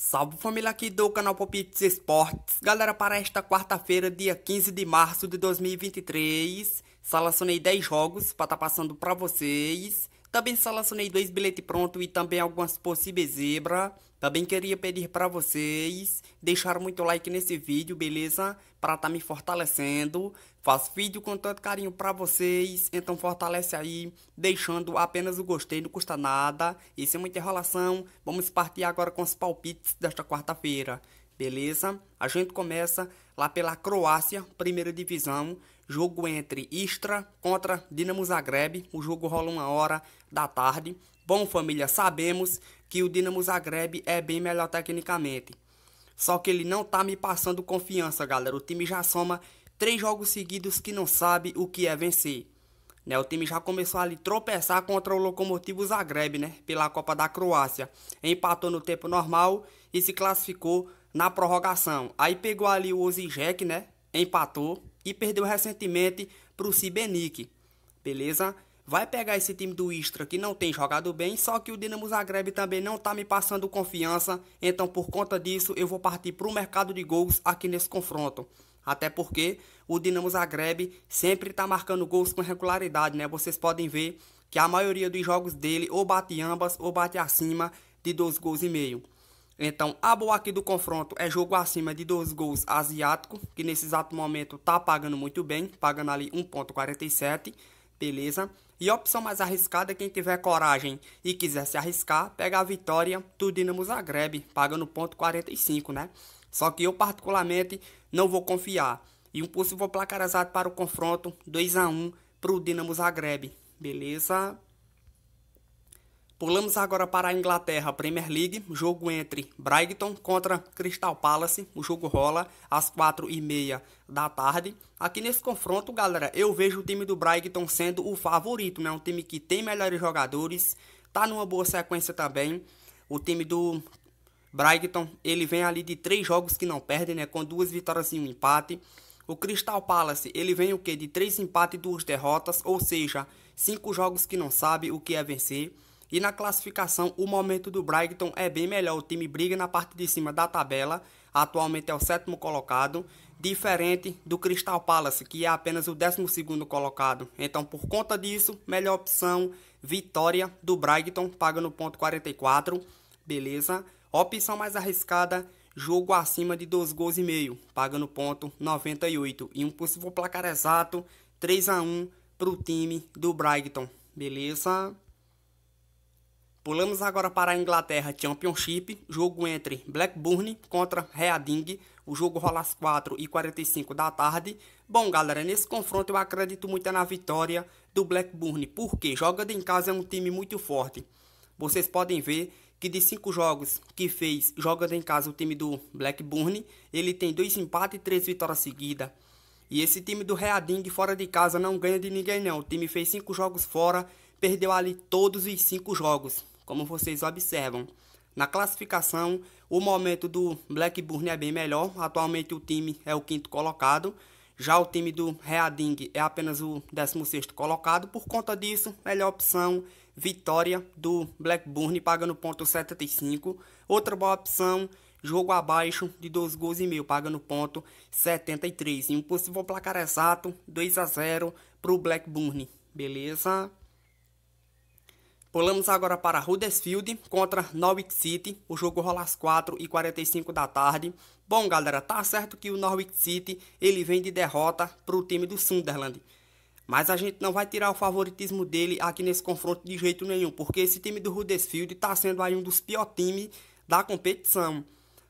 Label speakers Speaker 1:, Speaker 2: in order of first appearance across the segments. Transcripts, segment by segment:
Speaker 1: Salve família aqui do canal Palpites Esportes. Galera, para esta quarta-feira, dia 15 de março de 2023, selecionei 10 jogos para estar tá passando para vocês. Também selecionei dois bilhetes pronto e também algumas possíveis zebra. Também queria pedir para vocês deixar muito like nesse vídeo, beleza? Para estar tá me fortalecendo. Faço vídeo com tanto carinho para vocês, então fortalece aí, deixando apenas o gostei, não custa nada. E sem é muita enrolação, vamos partir agora com os palpites desta quarta-feira, beleza? A gente começa lá pela Croácia, primeira divisão, jogo entre Istra contra Dinamo Zagreb, o jogo rola uma hora da tarde. Bom, família, sabemos que o Dinamo Zagreb é bem melhor tecnicamente. Só que ele não tá me passando confiança, galera. O time já soma três jogos seguidos que não sabe o que é vencer. Né, o time já começou a ali tropeçar contra o locomotivo Zagreb, né, pela Copa da Croácia. Empatou no tempo normal e se classificou na prorrogação. Aí pegou ali o Ozijek, né, empatou e perdeu recentemente para o Sibenik. Beleza? Vai pegar esse time do Istra que não tem jogado bem, só que o Dinamo Zagreb também não está me passando confiança, então por conta disso eu vou partir para o mercado de gols aqui nesse confronto. Até porque o Dinamo Zagreb sempre está marcando gols com regularidade, né? Vocês podem ver que a maioria dos jogos dele ou bate ambas ou bate acima de 12 gols e meio. Então, a boa aqui do confronto é jogo acima de 12 gols asiático, que nesse exato momento tá pagando muito bem, pagando ali 1.47, beleza? E a opção mais arriscada, é quem tiver coragem e quiser se arriscar, pega a vitória do Dinamo Zagreb, pagando 1.45, né? Só que eu, particularmente, não vou confiar. E um possível placar exato para o confronto: 2 a 1 para o Dinamo Zagreb. Beleza? Pulamos agora para a Inglaterra, Premier League, jogo entre Brighton contra Crystal Palace. O jogo rola às 4h30 da tarde. Aqui nesse confronto, galera, eu vejo o time do Brighton sendo o favorito, né? Um time que tem melhores jogadores, tá numa boa sequência também. O time do Brighton, ele vem ali de três jogos que não perde, né? Com duas vitórias e um empate. O Crystal Palace, ele vem o que? De três empates e duas derrotas, ou seja, cinco jogos que não sabe o que é vencer. E na classificação, o momento do Brighton é bem melhor. O time briga na parte de cima da tabela, atualmente é o sétimo colocado, diferente do Crystal Palace, que é apenas o décimo segundo colocado. Então, por conta disso, melhor opção, vitória do Brighton, paga no ponto 44, beleza? Opção mais arriscada, jogo acima de 2 gols e meio, pagando ponto 98 e um possível placar exato 3 a 1 para o time do Brighton. Beleza? Pulamos agora para a Inglaterra Championship, jogo entre Blackburn contra Reading. O jogo rola às 4h45 da tarde. Bom, galera, nesse confronto eu acredito muito na vitória do Blackburn, porque jogando em casa é um time muito forte. Vocês podem ver que de cinco jogos que fez jogando em casa o time do Blackburn, ele tem dois empates e três vitórias seguidas. E esse time do Reading fora de casa não ganha de ninguém não. O time fez cinco jogos fora, perdeu ali todos os cinco jogos, como vocês observam. Na classificação, o momento do Blackburn é bem melhor. Atualmente o time é o quinto colocado. Já o time do Reading é apenas o 16 sexto colocado. Por conta disso, melhor opção vitória do Blackburn pagando ponto 75. Outra boa opção, jogo abaixo de 2 gols e meio, pagando ponto 73. E um possível placar exato, 2 a 0 para o Blackburn, beleza? Pulamos agora para Huddersfield contra Norwich City. O jogo rola às 4h45 da tarde. Bom, galera, tá certo que o Norwich City ele vem de derrota para o time do Sunderland. Mas a gente não vai tirar o favoritismo dele aqui nesse confronto de jeito nenhum, porque esse time do Huddersfield está sendo aí um dos piores times da competição.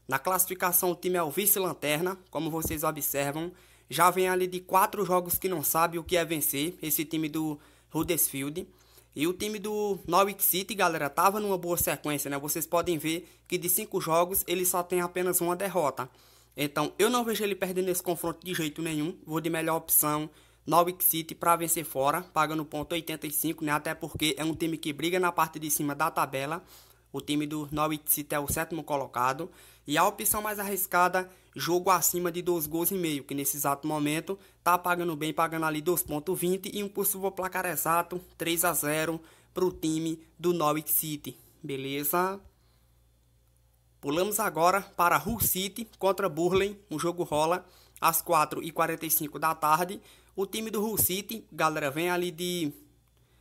Speaker 1: Na classificação, o time é o vice-lanterna, como vocês observam. Já vem ali de quatro jogos que não sabe o que é vencer, esse time do Huddersfield. E o time do Norwich City, galera, tava numa boa sequência, né? Vocês podem ver que de cinco jogos ele só tem apenas uma derrota. Então, eu não vejo ele perdendo esse confronto de jeito nenhum. Vou de melhor opção Norwich City para vencer fora, pagando ponto 85, né? Até porque é um time que briga na parte de cima da tabela. O time do Norwich City é o sétimo colocado. E a opção mais arriscada, jogo acima de 2 gols e meio, que nesse exato momento tá pagando bem, pagando ali 2.20 e um possível placar exato 3 a 0 para o time do Norwich City. Beleza? Pulamos agora para Hull City contra Burley. Um jogo rola às 4h45 da tarde. O time do Hull City, galera, vem ali de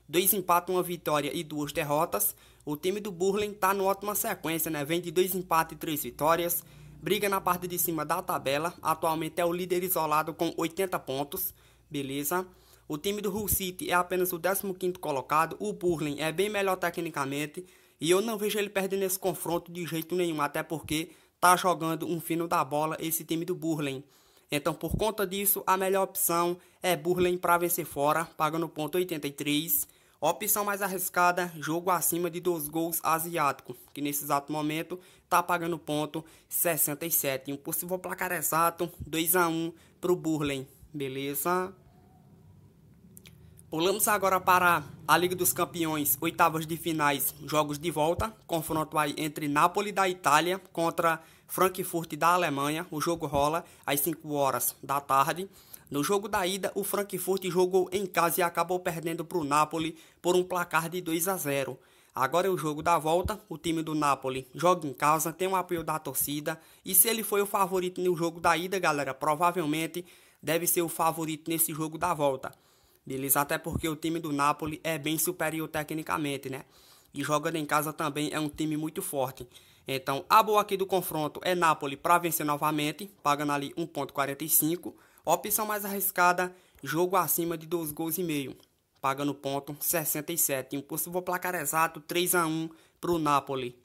Speaker 1: dois empates, uma vitória e duas derrotas. O time do Burlen tá numa ótima sequência, né? Vem de dois empates e três vitórias. Briga na parte de cima da tabela. Atualmente é o líder isolado com 80 pontos. Beleza? O time do Hull City é apenas o 15 colocado. O Burlen é bem melhor tecnicamente. E eu não vejo ele perdendo esse confronto de jeito nenhum. Até porque tá jogando um fino da bola esse time do Burlen. Então, por conta disso, a melhor opção é Burleigh para vencer fora, pagando ponto 83. Opção mais arriscada, jogo acima de dois gols asiático, que nesse exato momento está pagando ponto 67. um possível placar exato, 2 a 1 para o Burleigh beleza? Pulamos agora para a Liga dos Campeões, oitavas de finais, jogos de volta, confronto aí entre Napoli da Itália contra Frankfurt da Alemanha. O jogo rola às 5 horas da tarde. No jogo da ida, o Frankfurt jogou em casa e acabou perdendo para o Napoli por um placar de 2 a 0. Agora é o jogo da volta, o time do Napoli joga em casa, tem o apoio da torcida, e se ele foi o favorito no jogo da ida, galera, provavelmente deve ser o favorito nesse jogo da volta. Beleza? Até porque o time do Napoli é bem superior tecnicamente, né? E jogando em casa também é um time muito forte. Então, a boa aqui do confronto é Napoli para vencer novamente, pagando ali 1.45. Opção mais arriscada, jogo acima de 2 gols e meio, pagando ponto 67. Um possível placar exato 3 a 1 para o Napoli.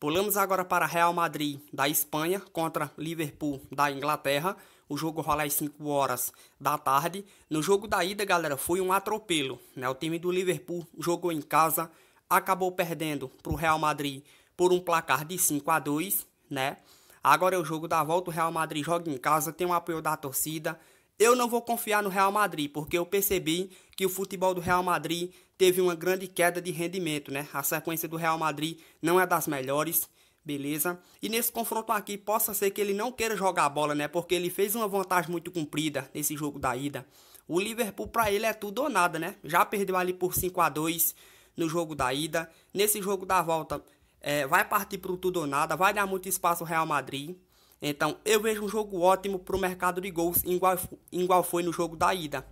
Speaker 1: Pulamos agora para Real Madrid da Espanha contra Liverpool da Inglaterra. O jogo rola às 5 horas da tarde. No jogo da ida, galera, foi um atropelo. Né? O time do Liverpool jogou em casa, acabou perdendo para o Real Madrid por um placar de 5 a 2 né? Agora é o jogo da volta, o Real Madrid joga em casa, tem o apoio da torcida. Eu não vou confiar no Real Madrid, porque eu percebi que o futebol do Real Madrid teve uma grande queda de rendimento, né? A sequência do Real Madrid não é das melhores, beleza? E nesse confronto aqui, possa ser que ele não queira jogar a bola, né? Porque ele fez uma vantagem muito comprida nesse jogo da ida. O Liverpool, para ele, é tudo ou nada, né? Já perdeu ali por 5 a 2 no jogo da ida. Nesse jogo da volta, é, vai partir para o tudo ou nada, vai dar muito espaço ao Real Madrid. Então, eu vejo um jogo ótimo para o mercado de gols, igual, igual foi no jogo da ida.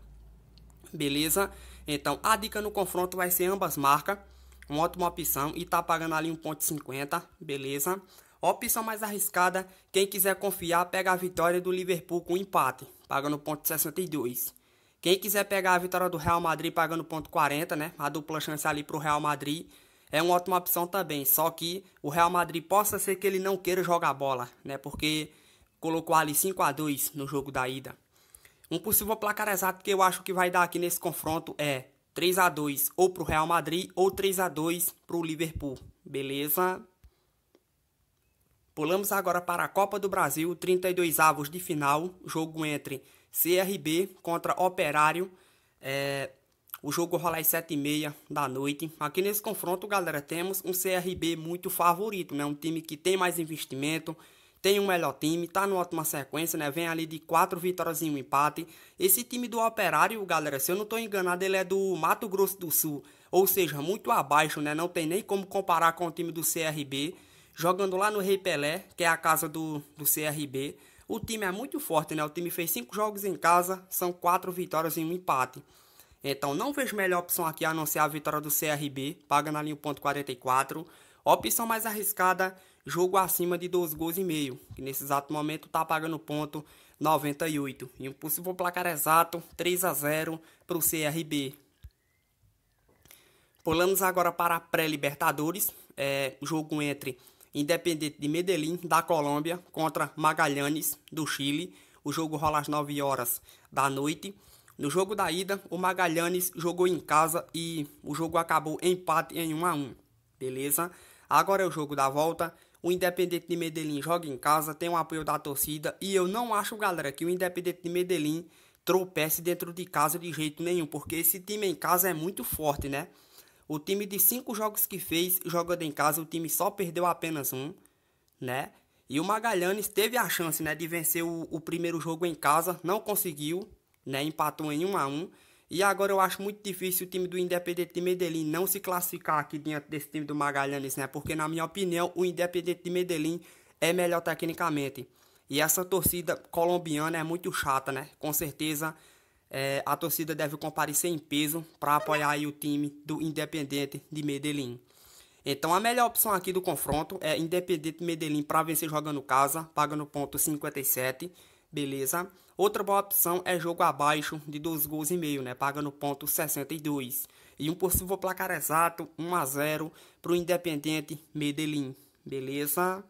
Speaker 1: Beleza? Então, a dica no confronto vai ser ambas marcas. Uma ótima opção e tá pagando ali 1.50, beleza? Opção mais arriscada, quem quiser confiar, pega a vitória do Liverpool com empate, pagando 1.62. Quem quiser pegar a vitória do Real Madrid pagando ponto 40, né? A dupla chance ali para o Real Madrid é uma ótima opção também. Só que o Real Madrid possa ser que ele não queira jogar bola, né? Porque colocou ali 5 a 2 no jogo da ida. Um possível placar exato que eu acho que vai dar aqui nesse confronto é 3 a 2 ou para o Real Madrid ou 3 a 2 para o Liverpool. Beleza? Pulamos agora para a Copa do Brasil, 32 avos de final, jogo entre CRB contra Operário. É, o jogo rola às 7h30 da noite. Aqui nesse confronto, galera, temos um CRB muito favorito, né? Um time que tem mais investimento, tem um melhor time, tá numa ótima sequência, né? Vem ali de quatro vitórias e um empate. Esse time do Operário, galera, se eu não estou enganado, ele é do Mato Grosso do Sul, ou seja, muito abaixo, né? Não tem nem como comparar com o time do CRB jogando lá no Rei Pelé, que é a casa do, do CRB. O time é muito forte, né? O time fez cinco jogos em casa, são quatro vitórias e um empate. Então não vejo melhor opção aqui a não ser a vitória do CRB, paga na linha 1.44. Opção mais arriscada, jogo acima de dois gols e meio, que nesse exato momento tá pagando ponto 98. E um possível placar exato, 3 a 0 para o CRB. Pulamos agora para a pré-libertadores, é, jogo entre Independente de Medellín, da Colômbia, contra Magalhães, do Chile. O jogo rola às 9 horas da noite. No jogo da ida, o Magalhães jogou em casa e o jogo acabou empate em 1 a 1. Beleza? Agora é o jogo da volta. O Independente de Medellín joga em casa, tem o apoio da torcida e eu não acho, galera, que o Independente de Medellín tropece dentro de casa de jeito nenhum, porque esse time em casa é muito forte, né? O time de cinco jogos que fez jogando em casa, o time só perdeu apenas um, né? E o Magalhães teve a chance, né, de vencer o, o primeiro jogo em casa, não conseguiu, né? Empatou em 1 um a 1 um. E agora eu acho muito difícil o time do Independente de Medellín não se classificar aqui diante desse time do Magalhães, né? Porque na minha opinião, o Independente de Medellín é melhor tecnicamente. E essa torcida colombiana é muito chata, né? Com certeza é, a torcida deve comparecer em peso para apoiar o time do Independente de Medellín. Então a melhor opção aqui do confronto é Independente Medellín para vencer jogando casa, pagando ponto 57, beleza? Outra boa opção é jogo abaixo de 2 gols e meio, né? Pagando ponto 62. E um possível placar exato, 1 a 0 para o Independente Medellín, beleza?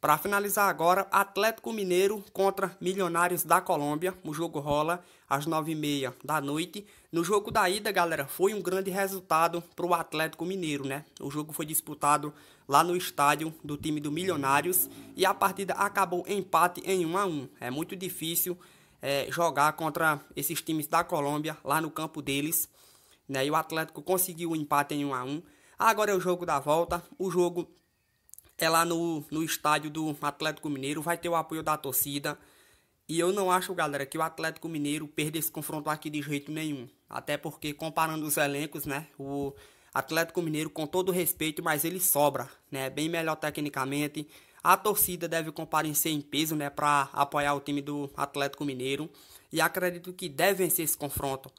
Speaker 1: Para finalizar agora, Atlético Mineiro contra Milionários da Colômbia. O jogo rola às nove e meia da noite. No jogo da ida, galera, foi um grande resultado para o Atlético Mineiro, né? O jogo foi disputado lá no estádio do time do Milionários e a partida acabou empate em 1 a 1 É muito difícil é, jogar contra esses times da Colômbia lá no campo deles. Né? E o Atlético conseguiu o um empate em 1 a 1 Agora é o jogo da volta, o jogo é lá no, no estádio do Atlético Mineiro, vai ter o apoio da torcida. E eu não acho, galera, que o Atlético Mineiro perda esse confronto aqui de jeito nenhum. Até porque, comparando os elencos, né? O Atlético Mineiro, com todo respeito, mas ele sobra, né? Bem melhor tecnicamente. A torcida deve comparecer em peso, né? Para apoiar o time do Atlético Mineiro. E acredito que deve vencer esse confronto.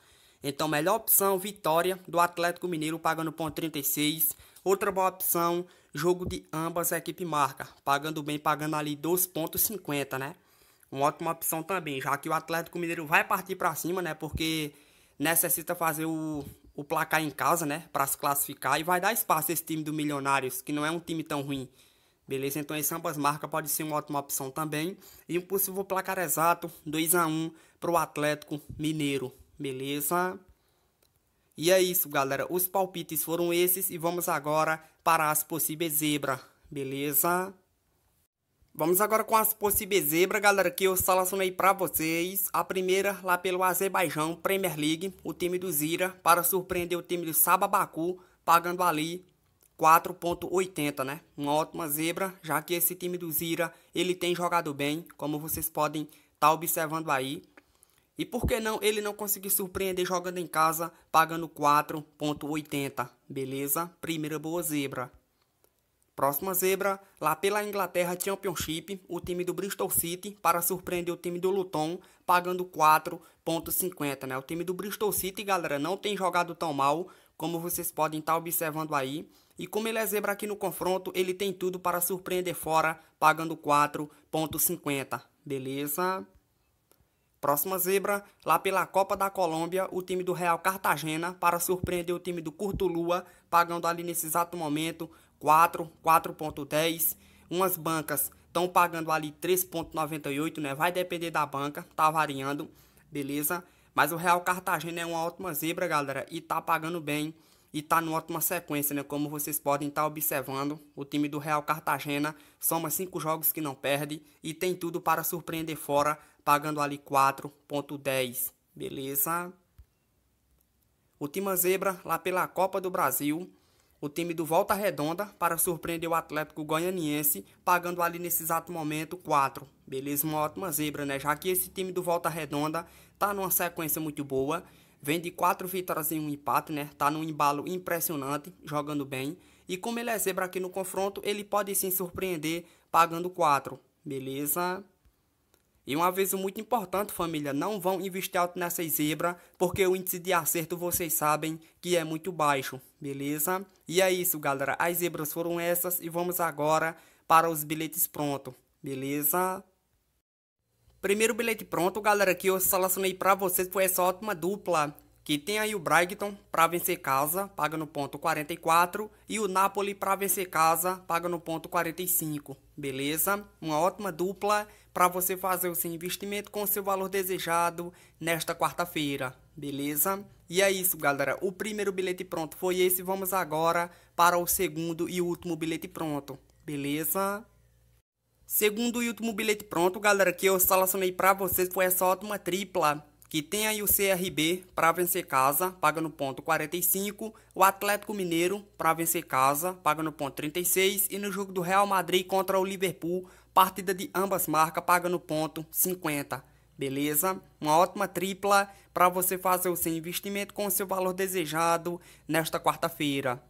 Speaker 1: Então, melhor opção, vitória do Atlético Mineiro pagando ponto 36 Outra boa opção, jogo de ambas a equipe marca, pagando bem, pagando ali 2.50, né? Uma ótima opção também, já que o Atlético Mineiro vai partir para cima, né? Porque necessita fazer o, o placar em casa, né? Para se classificar e vai dar espaço esse time do Milionários, que não é um time tão ruim. Beleza? Então esse ambas marcas pode ser uma ótima opção também. E um possível placar exato, 2 a 1 para o Atlético Mineiro. Beleza? E é isso, galera. Os palpites foram esses e vamos agora para as possíveis zebra, beleza? Vamos agora com as possíveis zebra, galera, que eu selecionei para vocês. A primeira lá pelo Azerbaijão Premier League, o time do Zira, para surpreender o time do Sababaku, pagando ali 4.80, né? Uma ótima zebra, já que esse time do Zira, ele tem jogado bem, como vocês podem estar tá observando aí. E por que não ele não conseguir surpreender jogando em casa, pagando 4.80, beleza? Primeira boa zebra. Próxima zebra, lá pela Inglaterra Championship, o time do Bristol City para surpreender o time do Luton, pagando 4.50, né? O time do Bristol City, galera, não tem jogado tão mal como vocês podem estar tá observando aí. E como ele é zebra aqui no confronto, ele tem tudo para surpreender fora, pagando 4.50, beleza? Próxima zebra, lá pela Copa da Colômbia, o time do Real Cartagena para surpreender o time do Curto Lua, pagando ali nesse exato momento 4, 4.10. Umas bancas estão pagando ali 3.98, né? Vai depender da banca, tá variando, beleza? Mas o Real Cartagena é uma ótima zebra, galera, e tá pagando bem e tá numa ótima sequência, né? Como vocês podem estar tá observando, o time do Real Cartagena soma cinco jogos que não perde e tem tudo para surpreender fora pagando ali 4.10, beleza? Última zebra lá pela Copa do Brasil. O time do Volta Redonda para surpreender o Atlético Goianiense, pagando ali nesse exato momento 4. Beleza, uma ótima zebra, né? Já que esse time do Volta Redonda tá numa sequência muito boa, vem de 4 vitórias em um empate, né? Tá num embalo impressionante, jogando bem. E como ele é zebra aqui no confronto, ele pode sim surpreender pagando 4. Beleza? E um aviso muito importante, família, não vão investir alto nessa zebra, porque o índice de acerto vocês sabem que é muito baixo, beleza? E é isso, galera. As zebras foram essas e vamos agora para os bilhetes pronto, beleza? Primeiro bilhete pronto, galera, que eu selecionei para vocês foi essa ótima dupla que tem aí o Brighton para vencer casa, paga no ponto 44, e o Napoli para vencer casa, paga no ponto 45, beleza? Uma ótima dupla para você fazer o seu investimento com o seu valor desejado nesta quarta-feira, beleza? E é isso, galera. O primeiro bilhete pronto foi esse, vamos agora para o segundo e último bilhete pronto, beleza? Segundo e último bilhete pronto, galera, que eu selecionei para vocês foi essa ótima tripla que tem aí o CRB para vencer casa, paga no ponto 45, o Atlético Mineiro para vencer casa, paga no ponto 36 e no jogo do Real Madrid contra o Liverpool, partida de ambas marcas, paga no ponto 50. Beleza? Uma ótima tripla para você fazer o seu investimento com o seu valor desejado nesta quarta-feira.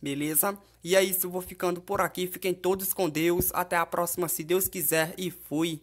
Speaker 1: beleza? E é isso, vou ficando por aqui. Fiquem todos com Deus. Até a próxima, se Deus quiser, e fui.